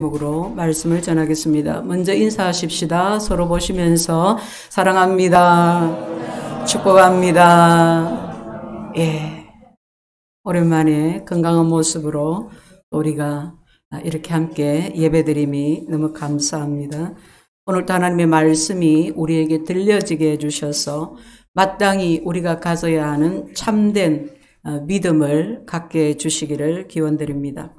목으로 말씀을 전하겠습니다. 먼저 인사하십시다. 서로 보시면서 사랑합니다. 축복합니다. 예. 오랜만에 건강한 모습으로 우리가 이렇게 함께 예배드림이 너무 감사합니다. 오늘도 하나님의 말씀이 우리에게 들려지게 해주셔서 마땅히 우리가 가져야 하는 참된 어, 믿음을 갖게 해주시기를 기원드립니다.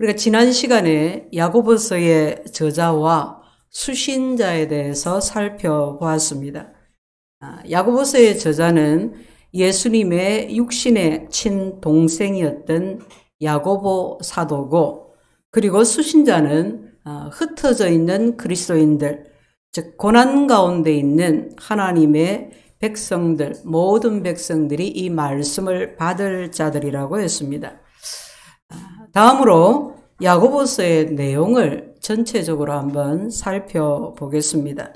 우리가 그러니까 지난 시간에 야고보서의 저자와 수신자에 대해서 살펴보았습니다. 아, 야고보서의 저자는 예수님의 육신의 친동생이었던 야고보 사도고 그리고 수신자는 아, 흩어져 있는 그리스도인들 즉 고난 가운데 있는 하나님의 백성들 모든 백성들이 이 말씀을 받을 자들이라고 했습니다. 다음으로 야고보서의 내용을 전체적으로 한번 살펴보겠습니다.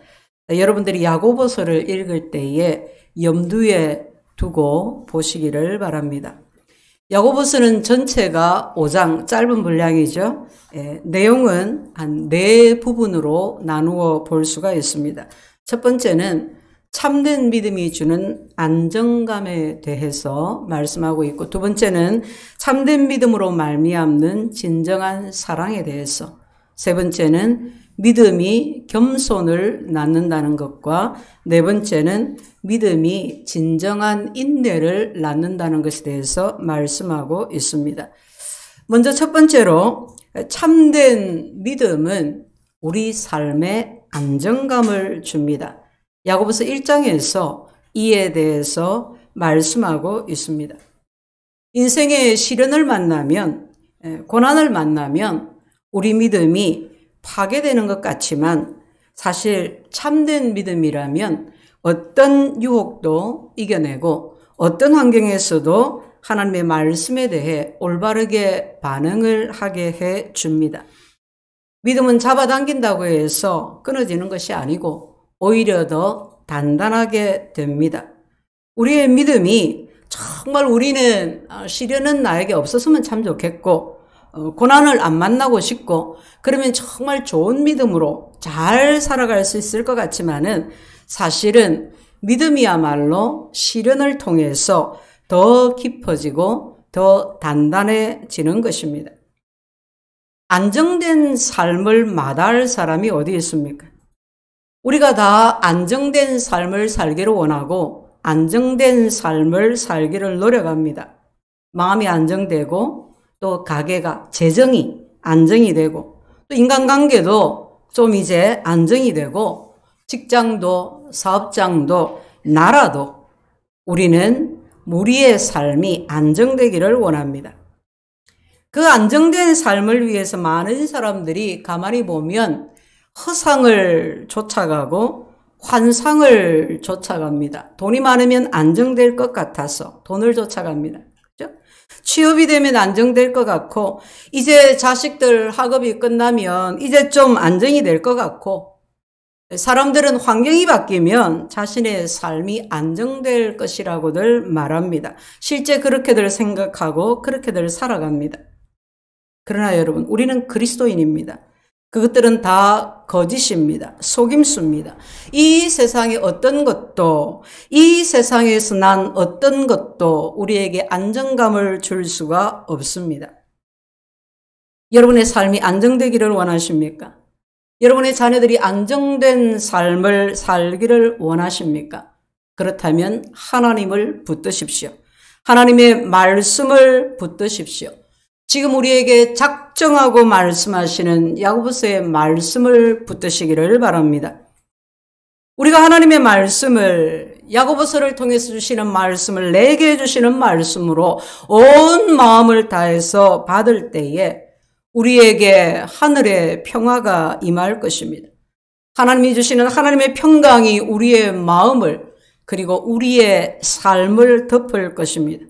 네, 여러분들이 야고보서를 읽을 때에 염두에 두고 보시기를 바랍니다. 야고보서는 전체가 5장 짧은 분량이죠. 예, 내용은 한 네 부분으로 나누어 볼 수가 있습니다. 첫 번째는 참된 믿음이 주는 안정감에 대해서 말씀하고 있고 두 번째는 참된 믿음으로 말미암는 진정한 사랑에 대해서 세 번째는 믿음이 겸손을 낳는다는 것과 네 번째는 믿음이 진정한 인내를 낳는다는 것에 대해서 말씀하고 있습니다. 먼저 첫 번째로 참된 믿음은 우리 삶에 안정감을 줍니다. 야고보서 1장에서 이에 대해서 말씀하고 있습니다. 인생의 시련을 만나면 고난을 만나면 우리 믿음이 파괴되는 것 같지만 사실 참된 믿음이라면 어떤 유혹도 이겨내고 어떤 환경에서도 하나님의 말씀에 대해 올바르게 반응을 하게 해 줍니다. 믿음은 잡아당긴다고 해서 끊어지는 것이 아니고 오히려 더 단단하게 됩니다. 우리의 믿음이 정말 우리는 어, 시련은 나에게 없었으면 참 좋겠고 어, 고난을 안 만나고 싶고 그러면 정말 좋은 믿음으로 잘 살아갈 수 있을 것 같지만은 사실은 믿음이야말로 시련을 통해서 더 깊어지고 더 단단해지는 것입니다. 안정된 삶을 마다할 사람이 어디 있습니까? 우리가 다 안정된 삶을 살기를 원하고 안정된 삶을 살기를 노력합니다. 마음이 안정되고 또 가게가 재정이 안정이 되고 또 인간관계도 좀 이제 안정이 되고 직장도 사업장도 나라도 우리는 우리의 삶이 안정되기를 원합니다. 그 안정된 삶을 위해서 많은 사람들이 가만히 보면 허상을 쫓아가고 환상을 쫓아갑니다. 돈이 많으면 안정될 것 같아서 돈을 쫓아갑니다. 그렇죠? 취업이 되면 안정될 것 같고 이제 자식들 학업이 끝나면 이제 좀 안정이 될 것 같고 사람들은 환경이 바뀌면 자신의 삶이 안정될 것이라고들 말합니다. 실제 그렇게들 생각하고 그렇게들 살아갑니다. 그러나 여러분 우리는 그리스도인입니다. 그것들은 다 거짓입니다. 속임수입니다. 이 세상의 어떤 것도, 이 세상에서 난 어떤 것도 우리에게 안정감을 줄 수가 없습니다. 여러분의 삶이 안정되기를 원하십니까? 여러분의 자녀들이 안정된 삶을 살기를 원하십니까? 그렇다면 하나님을 붙드십시오. 하나님의 말씀을 붙드십시오. 지금 우리에게 작정하고 말씀하시는 야고보서의 말씀을 붙드시기를 바랍니다. 우리가 하나님의 말씀을 야고보서를 통해서 주시는 말씀을 내게 주시는 말씀으로 온 마음을 다해서 받을 때에 우리에게 하늘의 평화가 임할 것입니다. 하나님이 주시는 하나님의 평강이 우리의 마음을 그리고 우리의 삶을 덮을 것입니다.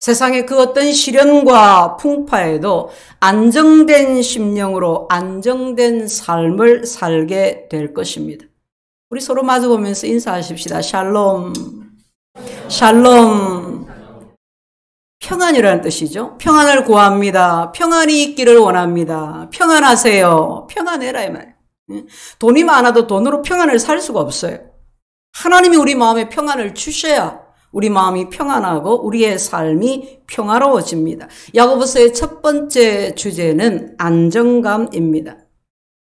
세상의 그 어떤 시련과 풍파에도 안정된 심령으로 안정된 삶을 살게 될 것입니다. 우리 서로 마주보면서 인사하십시다. 샬롬. 샬롬. 평안이라는 뜻이죠. 평안을 구합니다. 평안이 있기를 원합니다. 평안하세요. 평안해라 이말 돈이 많아도 돈으로 평안을 살 수가 없어요. 하나님이 우리 마음에 평안을 주셔야 우리 마음이 평안하고 우리의 삶이 평화로워집니다. 야고보서의 첫 번째 주제는 안정감입니다.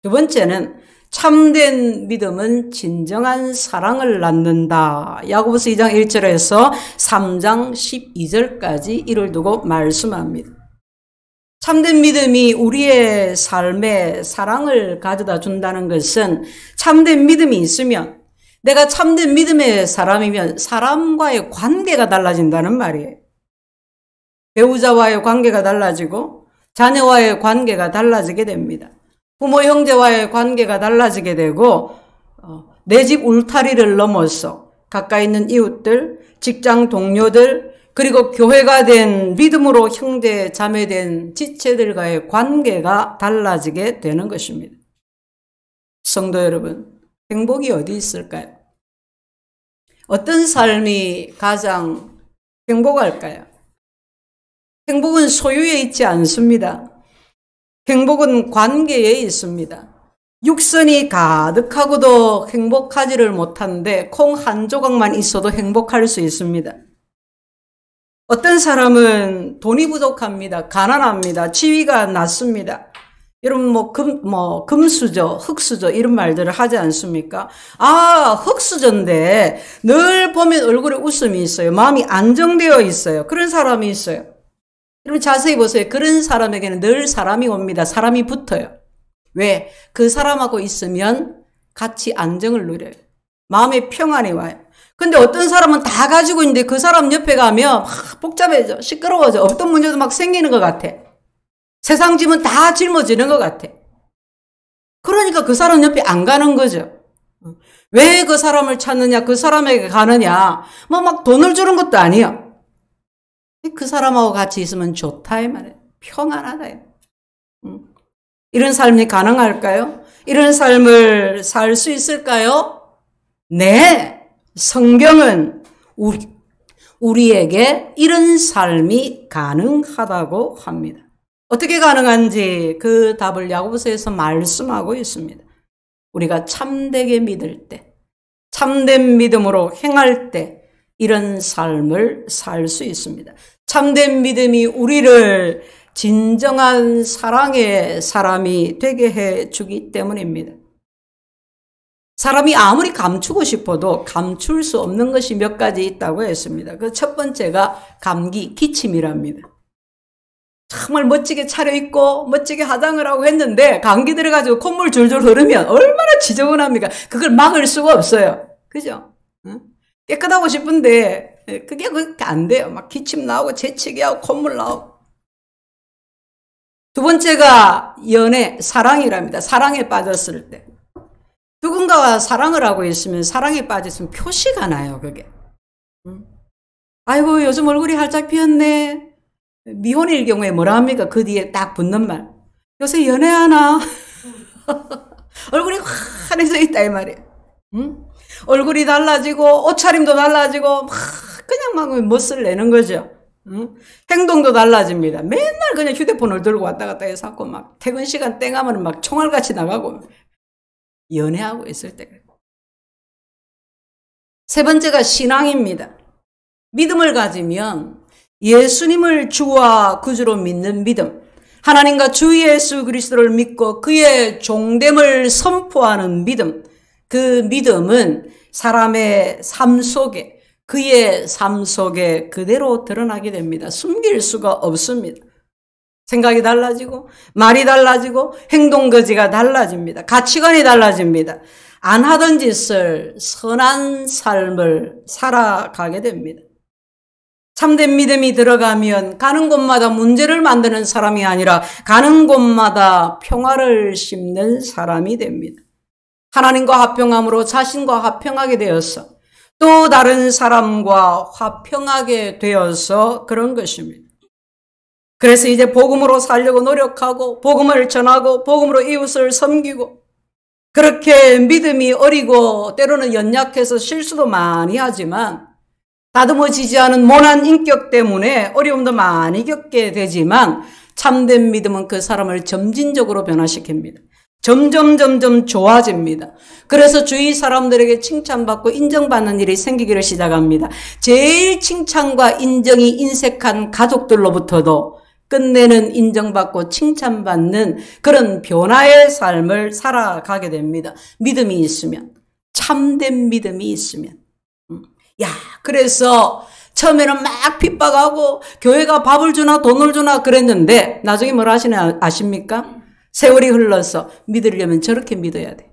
두 번째는 참된 믿음은 진정한 사랑을 낳는다. 야고보서 2장 1절에서 3장 12절까지 이를 두고 말씀합니다. 참된 믿음이 우리의 삶에 사랑을 가져다 준다는 것은 참된 믿음이 있으면 내가 참된 믿음의 사람이면 사람과의 관계가 달라진다는 말이에요. 배우자와의 관계가 달라지고 자녀와의 관계가 달라지게 됩니다. 부모 형제와의 관계가 달라지게 되고 어, 내집 울타리를 넘어서 가까이 있는 이웃들, 직장 동료들, 그리고 교회가 된 믿음으로 형제 자매된 지체들과의 관계가 달라지게 되는 것입니다. 성도 여러분, 행복이 어디 있을까요? 어떤 삶이 가장 행복할까요? 행복은 소유에 있지 않습니다. 행복은 관계에 있습니다. 육선이 가득하고도 행복하지를 못한데 콩 한 조각만 있어도 행복할 수 있습니다. 어떤 사람은 돈이 부족합니다. 가난합니다. 지위가 낮습니다. 여러분 뭐금 뭐 금수저, 흙수저 이런 말들을 하지 않습니까? 아, 흙수저인데늘 보면 얼굴에 웃음이 있어요. 마음이 안정되어 있어요. 그런 사람이 있어요. 여러분 자세히 보세요. 그런 사람에게는 늘 사람이 옵니다. 사람이 붙어요. 왜? 그 사람하고 있으면 같이 안정을 누려요. 마음의 평안이 와요. 근데 어떤 사람은 다 가지고 있는데 그 사람 옆에 가면 막 복잡해져. 시끄러워져. 어떤 문제도 막 생기는 것 같아. 세상 짐은 다 짊어지는 것 같아. 그러니까 그 사람 옆에 안 가는 거죠. 왜 그 사람을 찾느냐, 그 사람에게 가느냐, 뭐 막 돈을 주는 것도 아니야. 그 사람하고 같이 있으면 좋다, 이 말이야. 평안하다. 음. 이런 삶이 가능할까요? 이런 삶을 살 수 있을까요? 네. 성경은 우리, 우리에게 이런 삶이 가능하다고 합니다. 어떻게 가능한지 그 답을 야고보서에서 말씀하고 있습니다. 우리가 참되게 믿을 때, 참된 믿음으로 행할 때 이런 삶을 살 수 있습니다. 참된 믿음이 우리를 진정한 사랑의 사람이 되게 해 주기 때문입니다. 사람이 아무리 감추고 싶어도 감출 수 없는 것이 몇 가지 있다고 했습니다. 그 첫 번째가 감기, 기침이랍니다. 정말 멋지게 차려입고 멋지게 화장을 하고 했는데 감기 들어가지고 콧물 줄줄 흐르면 얼마나 지저분합니까? 그걸 막을 수가 없어요. 그죠? 응? 깨끗하고 싶은데 그게 그렇게 안 돼요. 막 기침 나오고 재채기 하고 콧물 나오고. 두 번째가 연애, 사랑이랍니다. 사랑에 빠졌을 때. 누군가와 사랑을 하고 있으면 사랑에 빠졌으면 표시가 나요, 그게. 응? 아이고, 요즘 얼굴이 활짝 피었네. 미혼일 경우에 뭐라 합니까? 그 뒤에 딱 붙는 말. 요새 연애하나? 얼굴이 환해져 있다, 이 말이야. 응? 얼굴이 달라지고, 옷차림도 달라지고, 막, 그냥 막 멋을 내는 거죠. 응? 행동도 달라집니다. 맨날 그냥 휴대폰을 들고 왔다 갔다 해서 하고, 막, 퇴근 시간 땡 하면 막 총알같이 나가고, 연애하고 있을 때. 세 번째가 신앙입니다. 믿음을 가지면 예수님을 주와 구주로 믿는 믿음, 하나님과 주 예수 그리스도를 믿고 그의 종됨을 선포하는 믿음, 그 믿음은 사람의 삶 속에 그의 삶 속에 그대로 드러나게 됩니다. 숨길 수가 없습니다. 생각이 달라지고 말이 달라지고 행동 거지가 달라집니다. 가치관이 달라집니다. 안 하던 짓을 선한 삶을 살아가게 됩니다. 참된 믿음이 들어가면 가는 곳마다 문제를 만드는 사람이 아니라 가는 곳마다 평화를 심는 사람이 됩니다. 하나님과 합평함으로 자신과 합평하게 되어서 또 다른 사람과 화평하게 되어서 그런 것입니다. 그래서 이제 복음으로 살려고 노력하고 복음을 전하고 복음으로 이웃을 섬기고 그렇게 믿음이 어리고 때로는 연약해서 실수도 많이 하지만 다듬어지지 않은 모난 인격 때문에 어려움도 많이 겪게 되지만 참된 믿음은 그 사람을 점진적으로 변화시킵니다. 점점 점점 좋아집니다. 그래서 주위 사람들에게 칭찬받고 인정받는 일이 생기기를 시작합니다. 제일 칭찬과 인정이 인색한 가족들로부터도 끝내는 인정받고 칭찬받는 그런 변화의 삶을 살아가게 됩니다. 믿음이 있으면 참된 믿음이 있으면 야, 그래서 처음에는 막 핍박하고 교회가 밥을 주나 돈을 주나 그랬는데 나중에 뭘 하시나 아십니까? 세월이 흘러서 믿으려면 저렇게 믿어야 돼.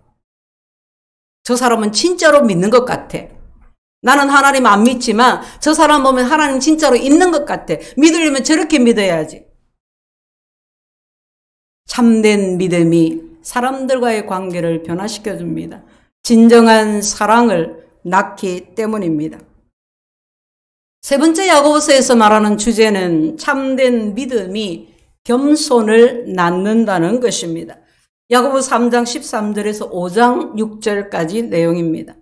저 사람은 진짜로 믿는 것 같아. 나는 하나님 안 믿지만 저 사람 보면 하나님 진짜로 있는 것 같아. 믿으려면 저렇게 믿어야지. 참된 믿음이 사람들과의 관계를 변화시켜 줍니다. 진정한 사랑을 낳기 때문입니다. 세 번째 야고보서에서 말하는 주제는 참된 믿음이 겸손을 낳는다는 것입니다. 야고보 3장 13절에서 5장 6절까지 내용입니다.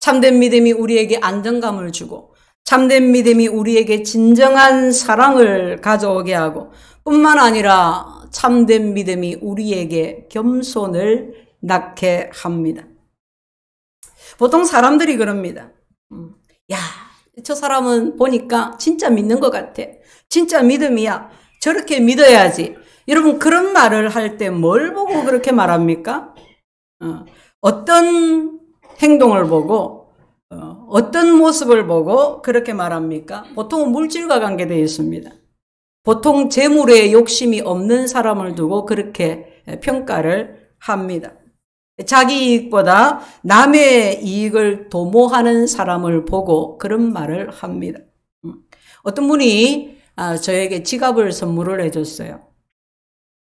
참된 믿음이 우리에게 안정감을 주고 참된 믿음이 우리에게 진정한 사랑을 가져오게 하고 뿐만 아니라 참된 믿음이 우리에게 겸손을 낳게 합니다. 보통 사람들이 그럽니다. 음, 야, 저 사람은 보니까 진짜 믿는 것 같아. 진짜 믿음이야. 저렇게 믿어야지. 여러분, 그런 말을 할 때 뭘 보고 그렇게 말합니까? 어, 떤 행동을 보고, 어, 떤 모습을 보고 그렇게 말합니까? 보통은 물질과 관계되어 있습니다. 보통 재물에 욕심이 없는 사람을 두고 그렇게 평가를 합니다. 자기 이익보다 남의 이익을 도모하는 사람을 보고 그런 말을 합니다. 음. 어떤 분이 아, 저에게 지갑을 선물을 해줬어요.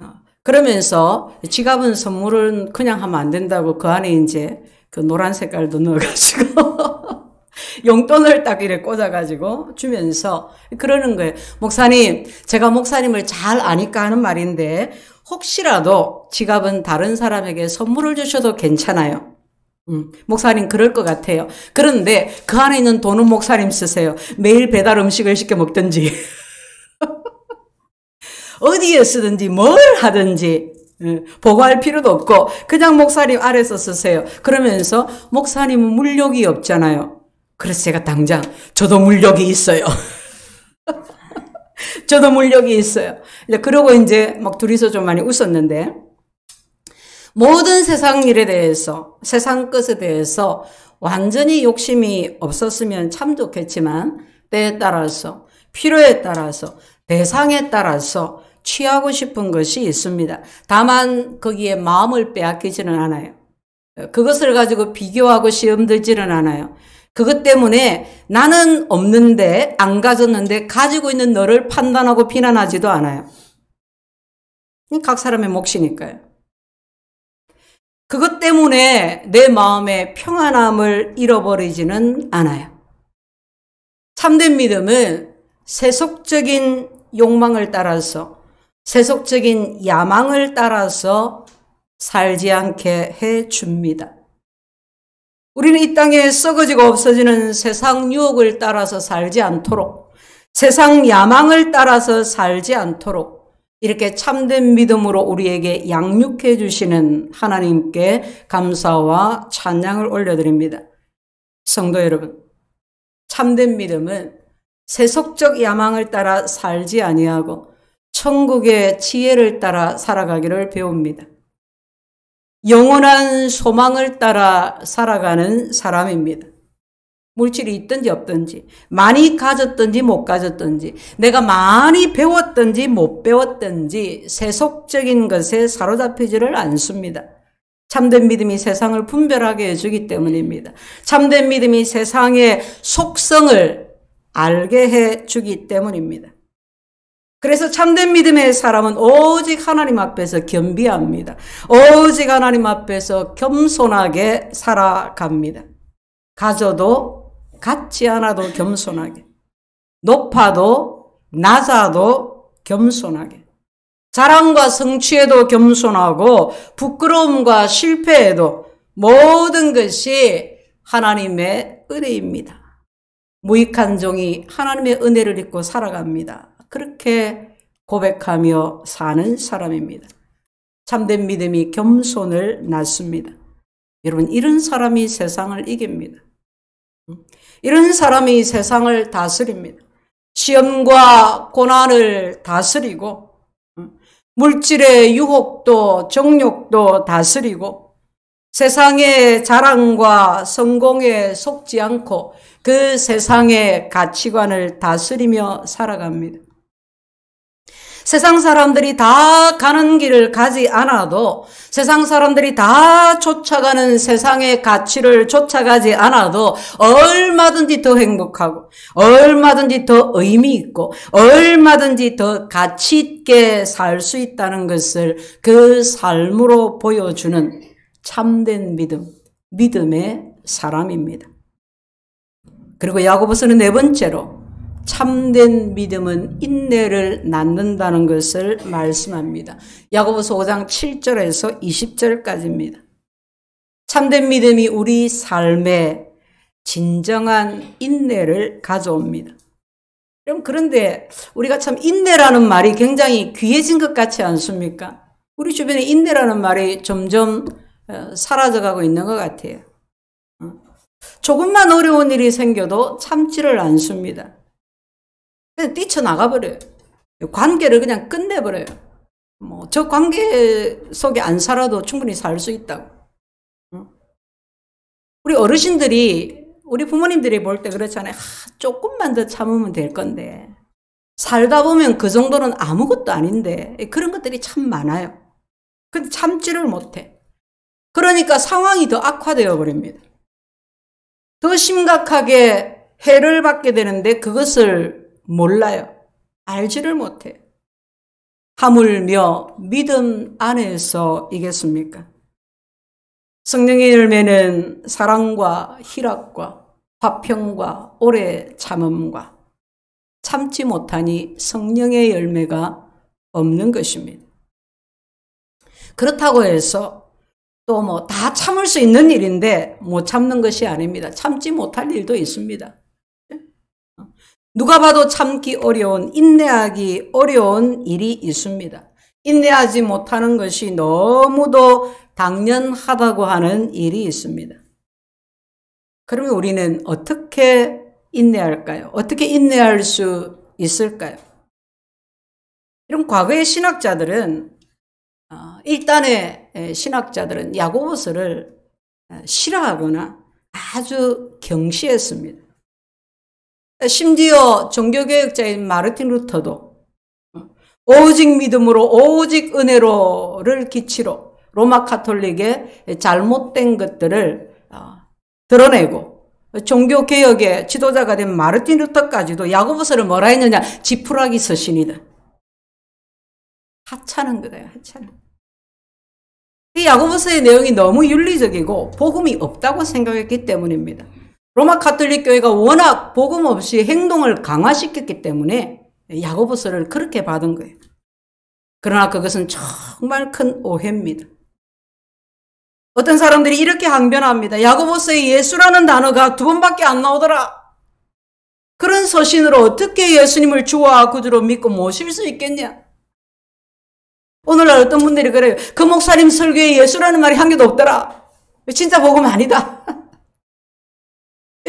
아, 그러면서 지갑은 선물은 그냥 하면 안 된다고 그 안에 이제 그 노란 색깔도 넣어가지고 용돈을 딱 이래 꽂아가지고 주면서 그러는 거예요. 목사님, 제가 목사님을 잘 아니까 하는 말인데 혹시라도 지갑은 다른 사람에게 선물을 주셔도 괜찮아요. 음, 목사님 그럴 것 같아요. 그런데 그 안에 있는 돈은 목사님 쓰세요. 매일 배달 음식을 시켜 먹든지 어디에 쓰든지 뭘 하든지 예, 보고할 필요도 없고 그냥 목사님 아래서 쓰세요. 그러면서 목사님은 물욕이 없잖아요. 그래서 제가 당장 저도 물욕이 있어요. 저도 물욕이 있어요. 근데 그러고 이제 막 둘이서 좀 많이 웃었는데 모든 세상 일에 대해서 세상 것에 대해서 완전히 욕심이 없었으면 참 좋겠지만 때에 따라서 필요에 따라서 대상에 따라서 취하고 싶은 것이 있습니다. 다만 거기에 마음을 빼앗기지는 않아요. 그것을 가지고 비교하고 시험들지는 않아요. 그것 때문에 나는 없는데 안 가졌는데 가지고 있는 너를 판단하고 비난하지도 않아요. 각 사람의 몫이니까요. 그것 때문에 내 마음의 평안함을 잃어버리지는 않아요. 참된 믿음은 세속적인 욕망을 따라서 세속적인 야망을 따라서 살지 않게 해 줍니다. 우리는 이 땅에 썩어지고 없어지는 세상 유혹을 따라서 살지 않도록 세상 야망을 따라서 살지 않도록 이렇게 참된 믿음으로 우리에게 양육해 주시는 하나님께 감사와 찬양을 올려드립니다. 성도 여러분, 참된 믿음은 세속적 야망을 따라 살지 아니하고 천국의 지혜를 따라 살아가기를 배웁니다. 영원한 소망을 따라 살아가는 사람입니다. 물질이 있든지 없든지, 많이 가졌든지 못 가졌든지, 내가 많이 배웠든지 못 배웠든지, 세속적인 것에 사로잡히지를 않습니다. 참된 믿음이 세상을 분별하게 해주기 때문입니다. 참된 믿음이 세상의 속성을 알게 해주기 때문입니다. 그래서 참된 믿음의 사람은 오직 하나님 앞에서 겸비합니다. 오직 하나님 앞에서 겸손하게 살아갑니다. 가져도 갖지 않아도 겸손하게. 높아도 낮아도 겸손하게. 자랑과 성취에도 겸손하고 부끄러움과 실패에도 모든 것이 하나님의 은혜입니다. 무익한 종이 하나님의 은혜를 입고 살아갑니다. 그렇게 고백하며 사는 사람입니다. 참된 믿음이 겸손을 낳습니다. 여러분, 이런 사람이 세상을 이깁니다. 음, 이런 사람이 세상을 다스립니다. 시험과 고난을 다스리고, 음, 물질의 유혹도 정욕도 다스리고, 세상의 자랑과 성공에 속지 않고 그 세상의 가치관을 다스리며 살아갑니다. 세상 사람들이 다 가는 길을 가지 않아도 세상 사람들이 다 쫓아가는 세상의 가치를 쫓아가지 않아도 얼마든지 더 행복하고 얼마든지 더 의미 있고 얼마든지 더 가치 있게 살 수 있다는 것을 그 삶으로 보여주는 참된 믿음, 믿음의 사람입니다. 그리고 야고보서는 네 번째로 참된 믿음은 인내를 낳는다는 것을 말씀합니다. 야고보서 5장 7절에서 20절까지입니다. 참된 믿음이 우리 삶에 진정한 인내를 가져옵니다. 그럼 그런데 우리가 참 인내라는 말이 굉장히 귀해진 것 같지 않습니까? 우리 주변에 인내라는 말이 점점 어, 사라져가고 있는 것 같아요. 어? 조금만 어려운 일이 생겨도 참지를 않습니다. 그냥 뛰쳐나가버려요. 관계를 그냥 끝내버려요. 뭐, 저 관계 속에 안 살아도 충분히 살 수 있다고. 우리 어르신들이, 우리 부모님들이 볼 때 그렇잖아요. 아, 조금만 더 참으면 될 건데. 살다 보면 그 정도는 아무것도 아닌데. 그런 것들이 참 많아요. 근데 참지를 못해. 그러니까 상황이 더 악화되어 버립니다. 더 심각하게 해를 받게 되는데 그것을 몰라요. 알지를 못해요. 하물며 믿음 안에서이겠습니까? 성령의 열매는 사랑과 희락과 화평과 오래 참음과 참지 못하니 성령의 열매가 없는 것입니다. 그렇다고 해서 또 뭐 다 참을 수 있는 일인데 못 참는 것이 아닙니다. 참지 못할 일도 있습니다. 누가 봐도 참기 어려운, 인내하기 어려운 일이 있습니다. 인내하지 못하는 것이 너무도 당연하다고 하는 일이 있습니다. 그러면 우리는 어떻게 인내할까요? 어떻게 인내할 수 있을까요? 이런 과거의 신학자들은 어, 일단의 신학자들은 야고보서를 싫어하거나 아주 경시했습니다. 심지어 종교교육자인 마르틴 루터도 오직 믿음으로 오직 은혜로를 기치로 로마 카톨릭의 잘못된 것들을 어, 드러내고 종교개혁의 지도자가 된 마르틴 루터까지도 야고보서를 뭐라 했느냐 지푸라기 서신이다. 하찮은 거예요 하찮은 이 야고보서의 내용이 너무 윤리적이고 복음이 없다고 생각했기 때문입니다. 로마 카톨릭 교회가 워낙 복음 없이 행동을 강화시켰기 때문에 야고보서를 그렇게 받은 거예요. 그러나 그것은 정말 큰 오해입니다. 어떤 사람들이 이렇게 항변합니다. 야고보서에 예수라는 단어가 두 번밖에 안 나오더라. 그런 서신으로 어떻게 예수님을 주와 구주로 믿고 모실 수 있겠냐? 오늘날 어떤 분들이 그래요. 그 목사님 설교에 예수라는 말이 한 개도 없더라. 진짜 복음 아니다.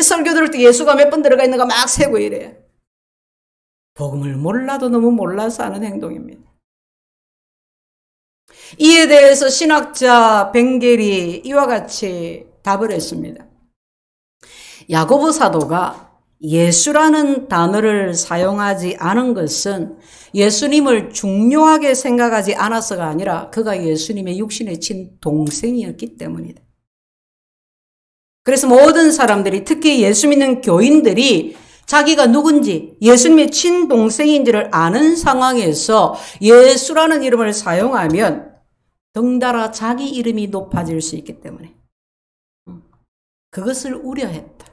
설교 들을 때 예수가 몇 번 들어가 있는가 막 세고 이래요. 복음을 몰라도 너무 몰라서 하는 행동입니다. 이에 대해서 신학자 벵겔이 이와 같이 답을 했습니다. 야고보 사도가 예수라는 단어를 사용하지 않은 것은 예수님을 중요하게 생각하지 않아서가 아니라 그가 예수님의 육신에친 동생이었기 때문이다. 그래서 모든 사람들이 특히 예수 믿는 교인들이 자기가 누군지 예수님의 친동생인지를 아는 상황에서 예수라는 이름을 사용하면 덩달아 자기 이름이 높아질 수 있기 때문에 음. 그것을 우려했다.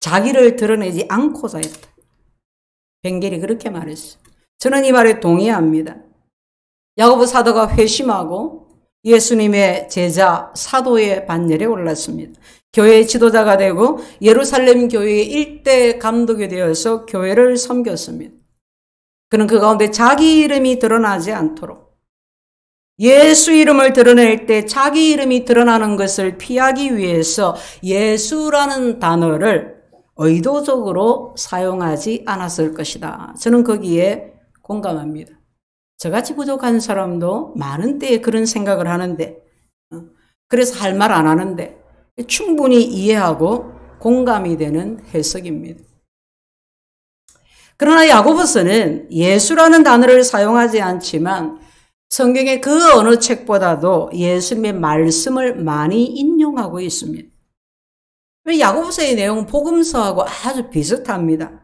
자기를 드러내지 않고자 했다. 벵겔이 그렇게 말했어. 저는 이 말에 동의합니다. 야고보 사도가 회심하고 예수님의 제자 사도의 반열에 올랐습니다. 교회 지도자가 되고 예루살렘 교회의 일대 감독이 되어서 교회를 섬겼습니다. 그는 그 가운데 자기 이름이 드러나지 않도록 예수 이름을 드러낼 때 자기 이름이 드러나는 것을 피하기 위해서 예수라는 단어를 의도적으로 사용하지 않았을 것이다. 저는 거기에 공감합니다. 저같이 부족한 사람도 많은 때에 그런 생각을 하는데, 어, 그래서 할 말 안 하는데, 충분히 이해하고 공감이 되는 해석입니다. 그러나 야고보서는 예수라는 단어를 사용하지 않지만 성경의 그 어느 책보다도 예수님의 말씀을 많이 인용하고 있습니다. 야고보서의 내용은 복음서하고 아주 비슷합니다.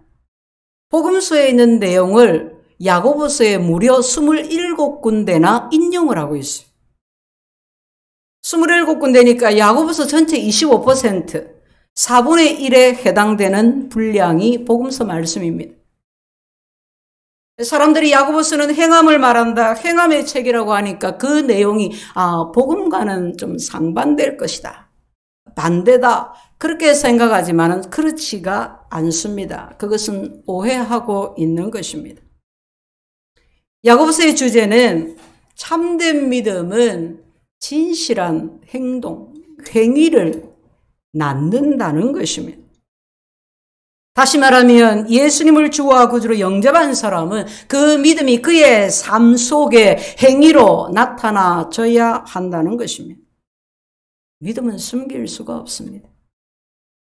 복음서에 있는 내용을 야고보서에 무려 27군데나 인용을 하고 있어요. 27군데니까 야고보서 전체 25%, 4분의 1에 해당되는 분량이 복음서 말씀입니다. 사람들이 야고보서는 행함을 말한다, 행함의 책이라고 하니까 그 내용이 아, 복음과는 좀 상반될 것이다. 반대다. 그렇게 생각하지만은 그렇지가 않습니다. 그것은 오해하고 있는 것입니다. 야고보서의 주제는 참된 믿음은 진실한 행동, 행위를 낳는다는 것입니다. 다시 말하면 예수님을 주와 구주로 영접한 사람은 그 믿음이 그의 삶 속에 행위로 나타나져야 한다는 것입니다. 믿음은 숨길 수가 없습니다.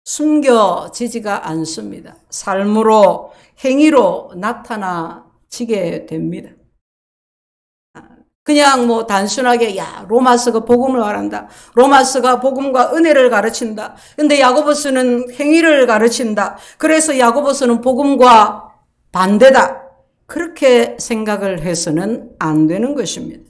숨겨지지가 않습니다. 삶으로 행위로 나타나 지게 됩니다. 아, 그냥 뭐 단순하게 야 로마서가 복음을 말한다. 로마서가 복음과 은혜를 가르친다. 근데 야고보서는 행위를 가르친다. 그래서 야고보서는 복음과 반대다. 그렇게 생각을 해서는 안 되는 것입니다.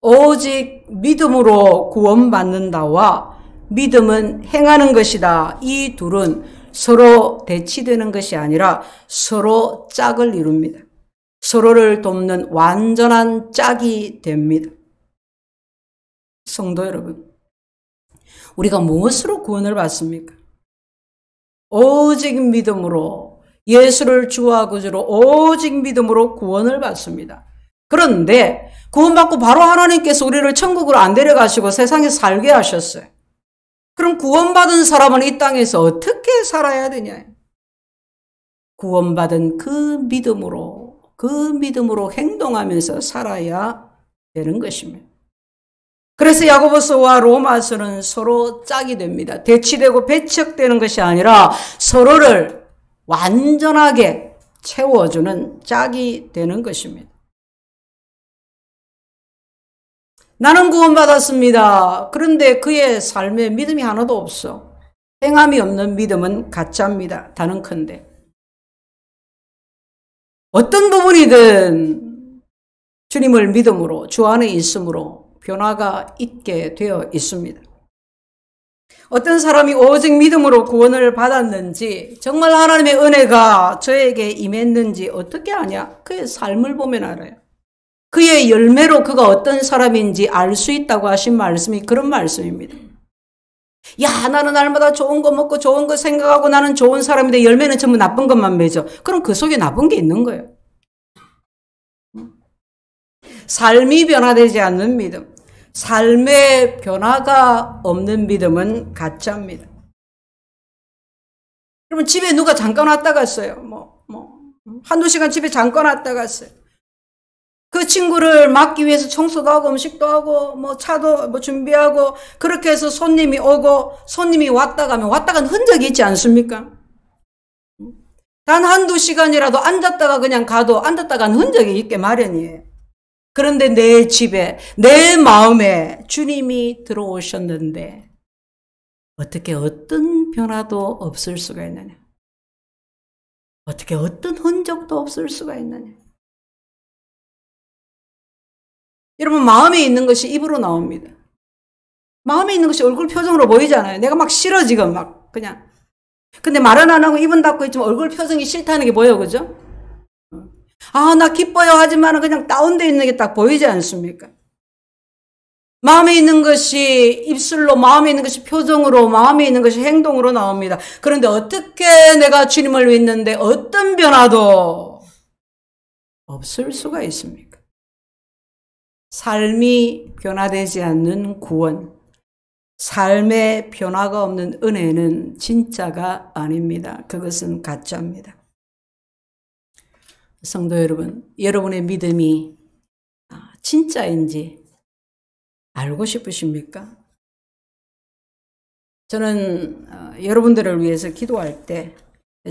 오직 믿음으로 구원받는다와 믿음은 행하는 것이다. 이 둘은 서로 대치되는 것이 아니라 서로 짝을 이룹니다. 서로를 돕는 완전한 짝이 됩니다. 성도 여러분, 우리가 무엇으로 구원을 받습니까? 오직 믿음으로 예수를 주와 구주로 오직 믿음으로 구원을 받습니다. 그런데 구원받고 바로 하나님께서 우리를 천국으로 안 데려가시고 세상에 살게 하셨어요. 그럼 구원받은 사람은 이 땅에서 어떻게 살아야 되냐? 구원받은 그 믿음으로, 그 믿음으로 행동하면서 살아야 되는 것입니다. 그래서 야고보서와 로마서는 서로 짝이 됩니다. 대치되고 배척되는 것이 아니라 서로를 완전하게 채워주는 짝이 되는 것입니다. 나는 구원받았습니다. 그런데 그의 삶에 믿음이 하나도 없어. 행함이 없는 믿음은 가짜입니다. 다른 큰데. 어떤 부분이든 주님을 믿음으로, 주 안에 있음으로 변화가 있게 되어 있습니다. 어떤 사람이 오직 믿음으로 구원을 받았는지, 정말 하나님의 은혜가 저에게 임했는지 어떻게 아냐? 그의 삶을 보면 알아요. 그의 열매로 그가 어떤 사람인지 알 수 있다고 하신 말씀이 그런 말씀입니다. 야, 나는 날마다 좋은 거 먹고 좋은 거 생각하고 나는 좋은 사람인데 열매는 전부 나쁜 것만 맺어. 그럼 그 속에 나쁜 게 있는 거예요. 삶이 변화되지 않는 믿음. 삶의 변화가 없는 믿음은 가짜입니다. 그러면 집에 누가 잠깐 왔다 갔어요. 뭐, 뭐, 한두 시간 집에 잠깐 왔다 갔어요. 그 친구를 막기 위해서 청소도 하고 음식도 하고 뭐 차도 뭐 준비하고 그렇게 해서 손님이 오고 손님이 왔다 가면 왔다 간 흔적이 있지 않습니까? 단 한두 시간이라도 앉았다가 그냥 가도 앉았다 간 흔적이 있게 마련이에요. 그런데 내 집에, 내 마음에 주님이 들어오셨는데 어떻게 어떤 변화도 없을 수가 있느냐? 어떻게 어떤 흔적도 없을 수가 있느냐? 여러분 마음에 있는 것이 입으로 나옵니다. 마음에 있는 것이 얼굴 표정으로 보이잖아요. 내가 막 싫어 지금 막 그냥. 근데 말은 안 하고 입은 닫고 있지만 얼굴 표정이 싫다는 게 보여 그죠? 아나 기뻐요 하지만 그냥 다운돼 있는 게 딱 보이지 않습니까? 마음에 있는 것이 입술로, 마음에 있는 것이 표정으로, 마음에 있는 것이 행동으로 나옵니다. 그런데 어떻게 내가 주님을 믿는데 어떤 변화도 없을 수가 있습니까? 삶이 변화되지 않는 구원, 삶의 변화가 없는 은혜는 진짜가 아닙니다. 그것은 가짜입니다. 성도 여러분, 여러분의 믿음이 아, 진짜인지 알고 싶으십니까? 저는 아, 여러분들을 위해서 기도할 때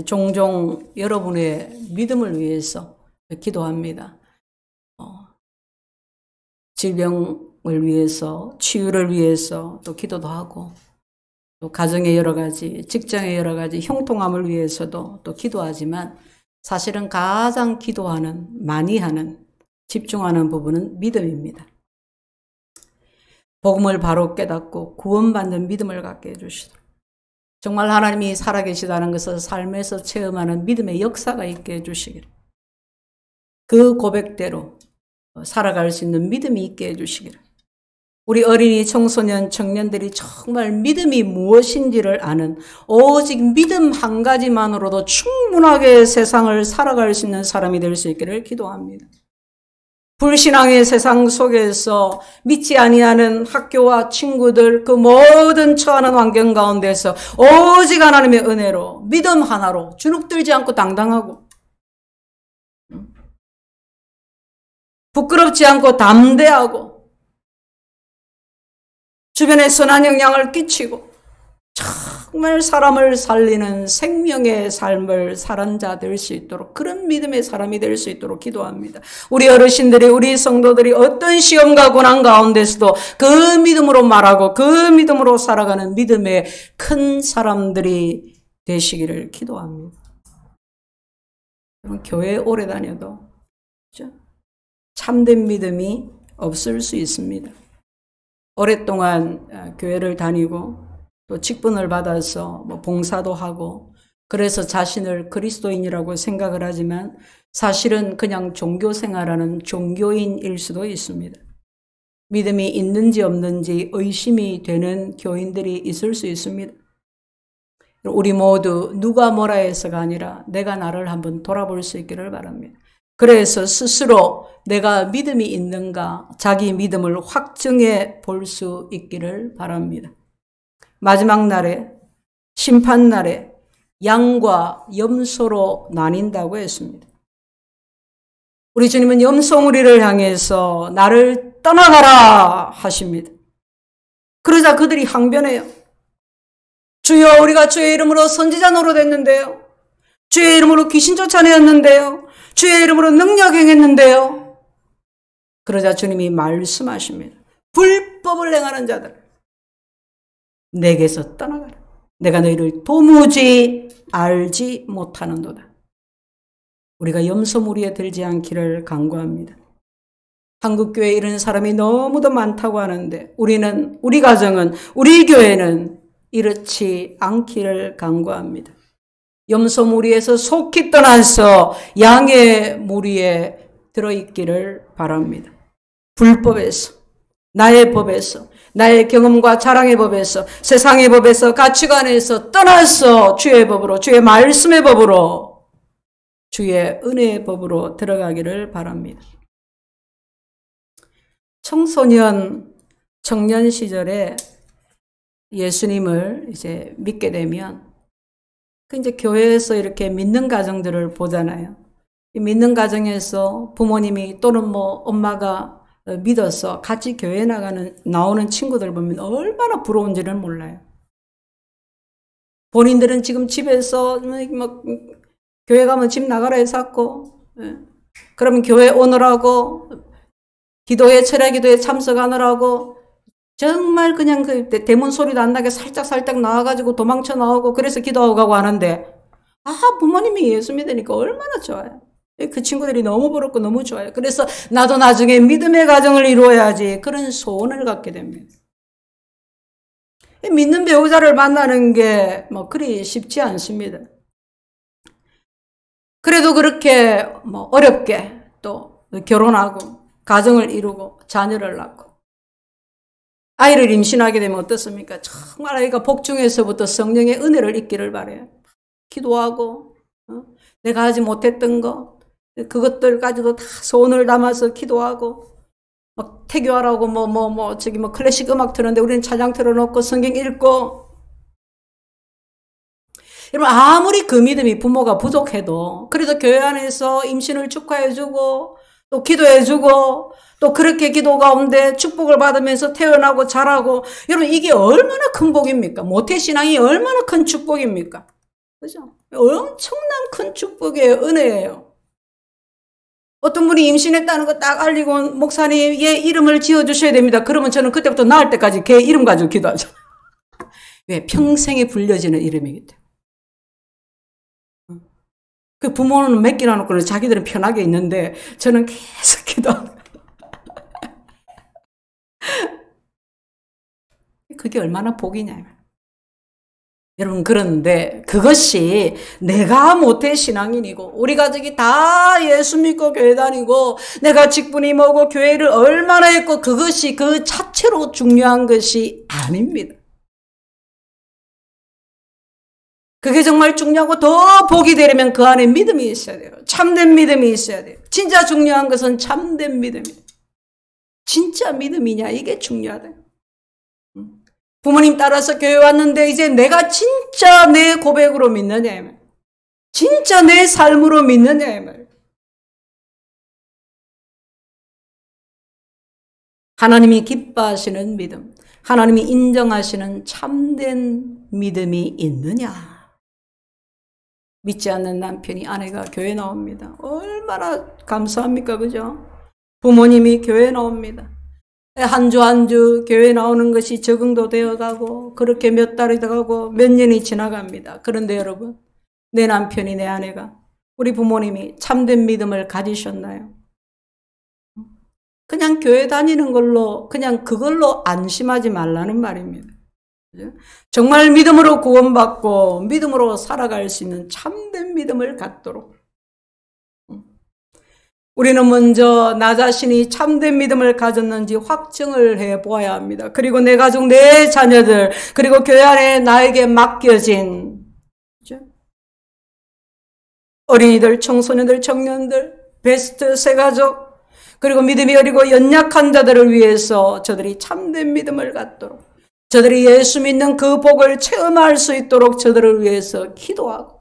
종종 여러분의 믿음을 위해서 기도합니다. 질병을 위해서, 치유를 위해서 또 기도도 하고, 또 가정의 여러 가지, 직장의 여러 가지 형통함을 위해서도 또 기도하지만 사실은 가장 기도하는, 많이 하는, 집중하는 부분은 믿음입니다. 복음을 바로 깨닫고 구원받는 믿음을 갖게 해주시도록. 정말 하나님이 살아계시다는 것을 삶에서 체험하는 믿음의 역사가 있게 해주시기를. 그 고백대로 어, 살아갈 수 있는 믿음이 있게 해주시기를. 우리 어린이, 청소년, 청년들이 정말 믿음이 무엇인지를 아는 오직 믿음 한 가지만으로도 충분하게 세상을 살아갈 수 있는 사람이 될 수 있기를 기도합니다. 불신앙의 세상 속에서 믿지 아니하는 학교와 친구들 그 모든 처하는 환경 가운데서 오직 하나님의 은혜로 믿음 하나로 주눅들지 않고 당당하고 부끄럽지 않고 담대하고 주변에 선한 영향을 끼치고 정말 사람을 살리는 생명의 삶을 사는 자될 수 있도록 그런 믿음의 사람이 될 수 있도록 기도합니다. 우리 어르신들이 우리 성도들이 어떤 시험과 고난 가운데서도 그 믿음으로 말하고 그 믿음으로 살아가는 믿음의 큰 사람들이 되시기를 기도합니다. 교회 오래 다녀도 그렇죠? 참된 믿음이 없을 수 있습니다. 오랫동안 아, 교회를 다니고 또 직분을 받아서 뭐 봉사도 하고 그래서 자신을 그리스도인이라고 생각을 하지만 사실은 그냥 종교 생활하는 종교인일 수도 있습니다. 믿음이 있는지 없는지 의심이 되는 교인들이 있을 수 있습니다. 우리 모두 누가 뭐라 해서가 아니라 내가 나를 한번 돌아볼 수 있기를 바랍니다. 그래서 스스로 내가 믿음이 있는가 자기 믿음을 확증해 볼 수 있기를 바랍니다. 마지막 날에 심판 날에 양과 염소로 나뉜다고 했습니다. 우리 주님은 염소무리를 향해서 나를 떠나가라 하십니다. 그러자 그들이 항변해요. 주여 우리가 주의 이름으로 선지자 노릇했는데요. 주의 이름으로 귀신 쫓아내었는데요. 주의 이름으로 능력 행했는데요. 그러자 주님이 말씀하십니다. 불법을 행하는 자들 내게서 떠나가라. 내가 너희를 도무지 알지 못하는도다. 우리가 염소무리에 들지 않기를 강구합니다. 한국교회에 이런 사람이 너무도 많다고 하는데 우리는 우리 가정은 우리 교회는 이렇지 않기를 강구합니다. 염소 무리에서 속히 떠나서 양의 무리에 들어있기를 바랍니다. 불법에서, 나의 법에서, 나의 경험과 자랑의 법에서, 세상의 법에서, 가치관에서 떠나서 주의 법으로, 주의 말씀의 법으로, 주의 은혜의 법으로 들어가기를 바랍니다. 청소년, 청년 시절에 예수님을 이제 믿게 되면 그 이제 교회에서 이렇게 믿는 가정들을 보잖아요. 믿는 가정에서 부모님이 또는 뭐 엄마가 믿어서 같이 교회 나가는 나오는 친구들 보면 얼마나 부러운지는 몰라요. 본인들은 지금 집에서 뭐 교회 가면 집 나가라 해서 왔고 예. 그러면 교회 오느라고 기도회 철야 기도에 참석하느라고 정말 그냥 그 대문 소리도 안 나게 살짝살짝 나와가지고 도망쳐 나오고 그래서 기도하고 가고 하는데 아 부모님이 예수 믿으니까 얼마나 좋아요. 그 친구들이 너무 부럽고 너무 좋아요. 그래서 나도 나중에 믿음의 가정을 이루어야지 그런 소원을 갖게 됩니다. 믿는 배우자를 만나는 게 뭐 그리 쉽지 않습니다. 그래도 그렇게 뭐 어렵게 또 결혼하고 가정을 이루고 자녀를 낳고 아이를 임신하게 되면 어떻습니까? 정말 아이가 복중에서부터 성령의 은혜를 입기를 바래요. 기도하고 어? 내가 하지 못했던 거 그것들 까지도 다 소원을 담아서 기도하고 막 태교하라고 뭐 뭐뭐 뭐, 뭐 저기 뭐 클래식 음악 틀는데 우리는 찬양 틀어놓고 성경 읽고 여러분 아무리 그 믿음이 부모가 부족해도 그래도 교회 안에서 임신을 축하해주고 또 기도해주고 또 그렇게 기도 가운데 축복을 받으면서 태어나고 자라고 여러분 이게 얼마나 큰 복입니까? 모태신앙이 얼마나 큰 축복입니까? 그죠? 엄청난 큰 축복의 은혜예요. 어떤 분이 임신했다는 거 딱 알리고 목사님 얘 이름을 지어주셔야 됩니다. 그러면 저는 그때부터 낳을 때까지 걔 이름 가지고 기도하죠. 왜? 평생에 불려지는 이름이기 때문에. 그 부모는 맡기나 놓고는 자기들은 편하게 있는데 저는 계속 기도. 그게 얼마나 복이냐. 여러분 그런데 그것이 내가 모태 신앙인이고 우리 가족이 다 예수 믿고 교회 다니고 내가 직분이 뭐고 교회를 얼마나 했고 그것이 그 자체로 중요한 것이 아닙니다. 그게 정말 중요하고 더 복이 되려면 그 안에 믿음이 있어야 돼요. 참된 믿음이 있어야 돼요. 진짜 중요한 것은 참된 믿음이에요. 진짜 믿음이냐 이게 중요하다. 음. 부모님 따라서 교회 왔는데 이제 내가 진짜 내 고백으로 믿느냐 이 말. 진짜 내 삶으로 믿느냐 이 말. 하나님이 기뻐하시는 믿음, 하나님이 인정하시는 참된 믿음이 있느냐. 믿지 않는 남편이 아내가 교회 나옵니다. 얼마나 감사합니까, 그죠? 부모님이 교회 나옵니다. 한 주 한 주 교회 나오는 것이 적응도 되어가고 그렇게 몇 달이 가고 몇 년이 지나갑니다. 그런데 여러분, 내 남편이 내 아내가 우리 부모님이 참된 믿음을 가지셨나요? 그냥 교회 다니는 걸로 그냥 그걸로 안심하지 말라는 말입니다. 정말 믿음으로 구원받고 믿음으로 살아갈 수 있는 참된 믿음을 갖도록 우리는 먼저 나 자신이 참된 믿음을 가졌는지 확증을 해 보아야 합니다. 그리고 내 가족, 내 자녀들, 그리고 교회 안에 나에게 맡겨진 어린이들, 청소년들, 청년들, 베스트 세 가족, 그리고 믿음이 어리고 연약한 자들을 위해서 저들이 참된 믿음을 갖도록 저들이 예수 믿는 그 복을 체험할 수 있도록 저들을 위해서 기도하고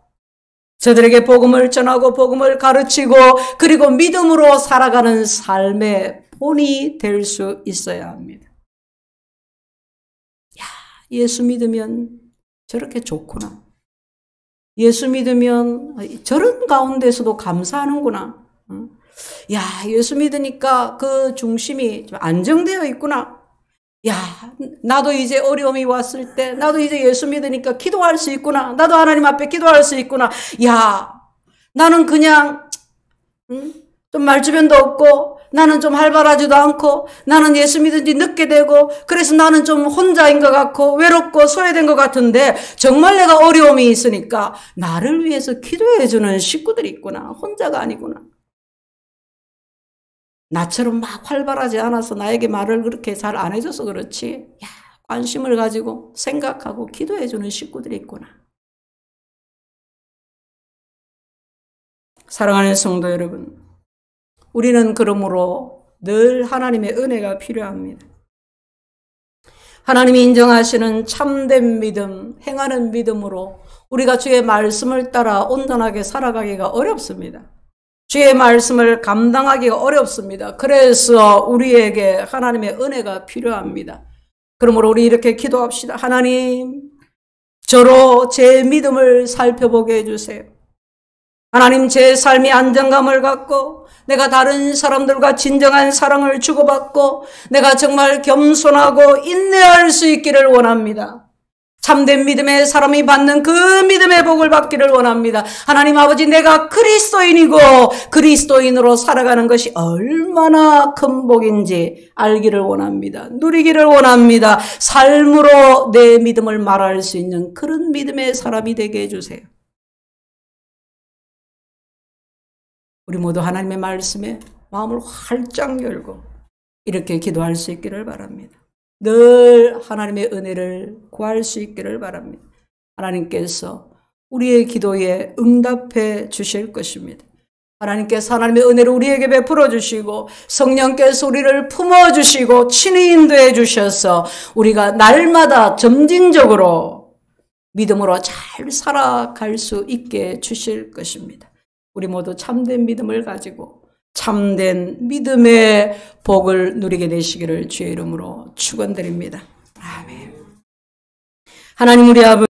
저들에게 복음을 전하고 복음을 가르치고 그리고 믿음으로 살아가는 삶의 본이 될 수 있어야 합니다. 야, 예수 믿으면 저렇게 좋구나. 예수 믿으면 아, 저런 가운데서도 감사하는구나. 야, 예수 믿으니까 그 중심이 좀 안정되어 있구나. 야, 나도 이제 어려움이 왔을 때, 나도 이제 예수 믿으니까 기도할 수 있구나. 나도 하나님 앞에 기도할 수 있구나. 야, 나는 그냥, 음? 좀 말주변도 없고, 나는 좀 활발하지도 않고, 나는 예수 믿은 지 늦게 되고, 그래서 나는 좀 혼자인 것 같고, 외롭고, 소외된 것 같은데, 정말 내가 어려움이 있으니까, 나를 위해서 기도해주는 식구들이 있구나. 혼자가 아니구나. 나처럼 막 활발하지 않아서 나에게 말을 그렇게 잘 안 해줘서 그렇지. 야, 관심을 가지고 생각하고 기도해주는 식구들이 있구나. 사랑하는 성도 여러분, 우리는 그러므로 늘 하나님의 은혜가 필요합니다. 하나님이 인정하시는 참된 믿음, 행하는 믿음으로 우리가 주의 말씀을 따라 온전하게 살아가기가 어렵습니다. 주의 말씀을 감당하기가 어렵습니다. 그래서 우리에게 하나님의 은혜가 필요합니다. 그러므로 우리 이렇게 기도합시다. 하나님, 저로 제 믿음을 살펴보게 해주세요. 하나님, 제 삶이 안정감을 갖고, 내가 다른 사람들과 진정한 사랑을 주고받고, 내가 정말 겸손하고 인내할 수 있기를 원합니다. 참된 믿음의 사람이 받는 그 믿음의 복을 받기를 원합니다. 하나님 아버지 내가 그리스도인이고 그리스도인으로 살아가는 것이 얼마나 큰 복인지 알기를 원합니다. 누리기를 원합니다. 삶으로 내 믿음을 말할 수 있는 그런 믿음의 사람이 되게 해주세요. 우리 모두 하나님의 말씀에 마음을 활짝 열고 이렇게 기도할 수 있기를 바랍니다. 늘 하나님의 은혜를 구할 수 있기를 바랍니다. 하나님께서 우리의 기도에 응답해 주실 것입니다. 하나님께서 하나님의 은혜를 우리에게 베풀어 주시고 성령께서 우리를 품어 주시고 친히 인도해 주셔서 우리가 날마다 점진적으로 믿음으로 잘 살아갈 수 있게 주실 것입니다. 우리 모두 참된 믿음을 가지고 참된 믿음의 복을 누리게 되시기를 주의 이름으로 축원드립니다. 아멘. 하나님 우리 아버지